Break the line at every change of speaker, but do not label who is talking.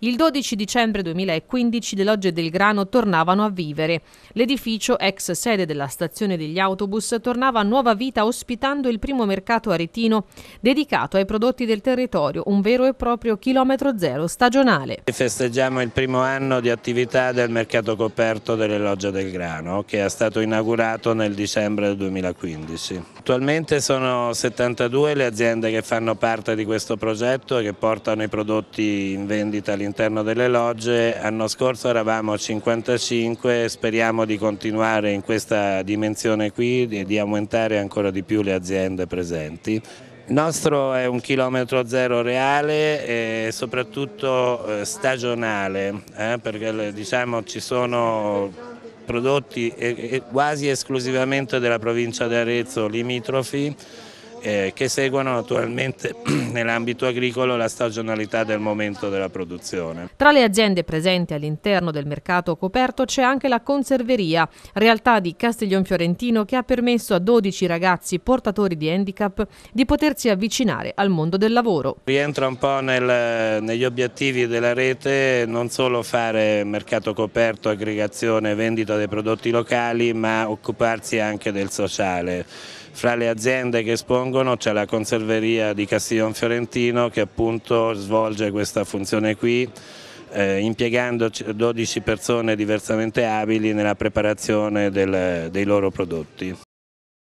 Il 12 dicembre 2015 le logge del grano tornavano a vivere. L'edificio, ex sede della stazione degli autobus, tornava a nuova vita ospitando il primo mercato aretino dedicato ai prodotti del territorio, un vero e proprio chilometro zero stagionale.
Festeggiamo il primo anno di attività del mercato coperto delle logge del grano, che è stato inaugurato nel dicembre 2015. Attualmente sono 72 le aziende che fanno parte di questo progetto e che portano i prodotti in vendita all'interno all'interno delle logge, l'anno scorso eravamo 55, speriamo di continuare in questa dimensione qui e di aumentare ancora di più le aziende presenti. Il nostro è un chilometro zero reale e soprattutto eh, stagionale, eh, perché diciamo, ci sono prodotti quasi esclusivamente della provincia di Arezzo limitrofi eh, che seguono naturalmente nell'ambito agricolo la stagionalità del momento della produzione.
Tra le aziende presenti all'interno del mercato coperto c'è anche la conserveria, realtà di Castiglion Fiorentino che ha permesso a 12 ragazzi portatori di handicap di potersi avvicinare al mondo del lavoro.
Rientra un po' nel, negli obiettivi della rete non solo fare mercato coperto, aggregazione, vendita dei prodotti locali, ma occuparsi anche del sociale. Fra le aziende che espongono c'è la conserveria di Castiglione Fiorentino che appunto svolge questa funzione qui eh, impiegando 12 persone diversamente abili nella preparazione del, dei loro prodotti.